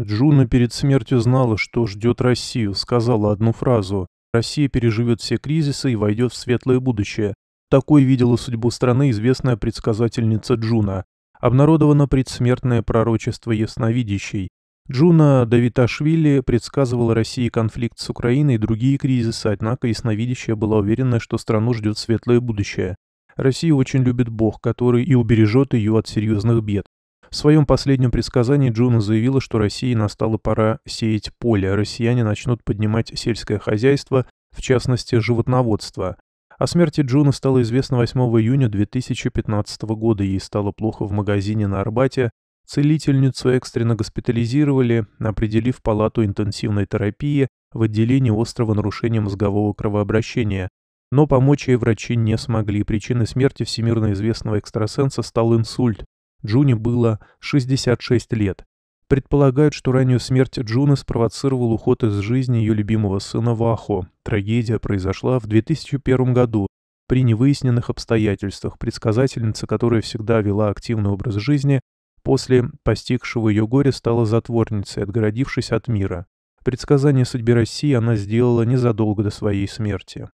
Джуна перед смертью знала, что ждет Россию, сказала одну фразу. Россия переживет все кризисы и войдет в светлое будущее. Такой видела судьбу страны известная предсказательница Джуна. Обнародовано предсмертное пророчество ясновидящей. Джуна Давиташвили предсказывала России конфликт с Украиной и другие кризисы, однако ясновидящая была уверена, что страну ждет светлое будущее. Россия очень любит Бог, который и убережет ее от серьезных бед. В своем последнем предсказании Джуна заявила, что России настала пора сеять поле, россияне начнут поднимать сельское хозяйство, в частности, животноводство. О смерти Джуна стало известно 8 июня 2015 года, ей стало плохо в магазине на Арбате, целительницу экстренно госпитализировали, определив палату интенсивной терапии в отделении острого нарушения мозгового кровообращения. Но помочь ей врачи не смогли. Причиной смерти всемирно известного экстрасенса стал инсульт, Джуне было 66 лет. Предполагают, что раннюю смерть Джуны спровоцировал уход из жизни ее любимого сына Вахо. Трагедия произошла в 2001 году при невыясненных обстоятельствах. Предсказательница, которая всегда вела активный образ жизни, после постигшего ее горя стала затворницей, отгородившись от мира. Предсказание судьбы России она сделала незадолго до своей смерти.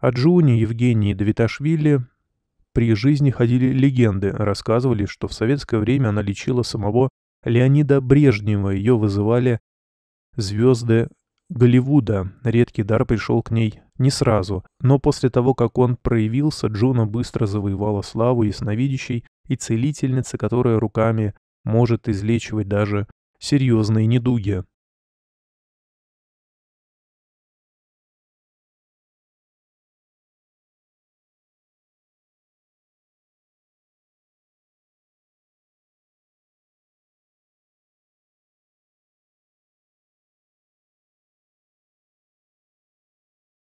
О Джуне Евгении Давиташвили при жизни ходили легенды, рассказывали, что в советское время она лечила самого Леонида Брежнева, ее вызывали звезды Голливуда. Редкий дар пришел к ней не сразу, но после того, как он проявился, Джуна быстро завоевала славу ясновидящей и целительницы, которая руками может излечивать даже серьезные недуги.